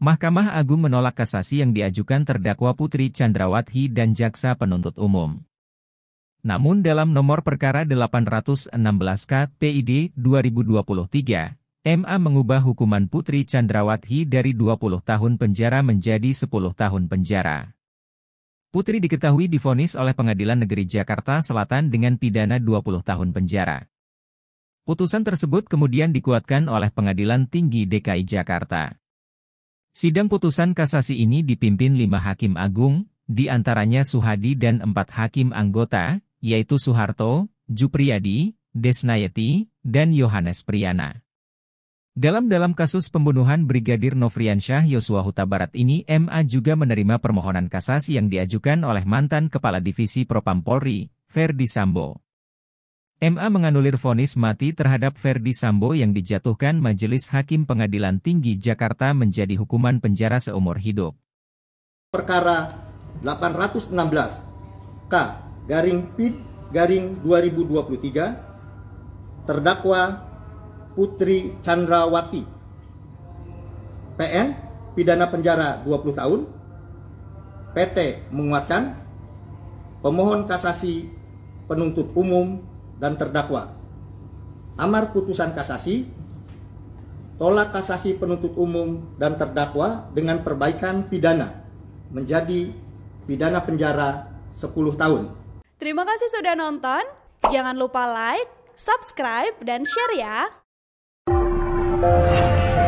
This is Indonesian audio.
Mahkamah Agung menolak kasasi yang diajukan terdakwa Putri Chandrawati dan jaksa penuntut umum. Namun dalam nomor perkara 816 KPID 2023, MA mengubah hukuman Putri Chandrawati dari 20 tahun penjara menjadi 10 tahun penjara. Putri diketahui difonis oleh Pengadilan Negeri Jakarta Selatan dengan pidana 20 tahun penjara. Putusan tersebut kemudian dikuatkan oleh Pengadilan Tinggi DKI Jakarta. Sidang putusan kasasi ini dipimpin lima hakim agung, di antaranya Suhadi dan empat hakim anggota, yaitu Suharto, Jupriyadi, Desnayati, dan Yohanes Priyana. Dalam dalam kasus pembunuhan Brigadir Nofriansyah Yosua Huta Barat ini MA juga menerima permohonan kasasi yang diajukan oleh mantan Kepala Divisi Propam Polri, Ferdi Sambo. MA menganulir vonis mati terhadap Verdi Sambo yang dijatuhkan Majelis Hakim Pengadilan Tinggi Jakarta menjadi hukuman penjara seumur hidup. Perkara 816 K garing PID garing 2023 terdakwa Putri Chandrawati PN pidana penjara 20 tahun PT menguatkan pemohon kasasi penuntut umum dan terdakwa. Amar putusan kasasi, tolak kasasi penuntut umum dan terdakwa dengan perbaikan pidana menjadi pidana penjara 10 tahun. Terima kasih sudah nonton. Jangan lupa like, subscribe, dan share ya.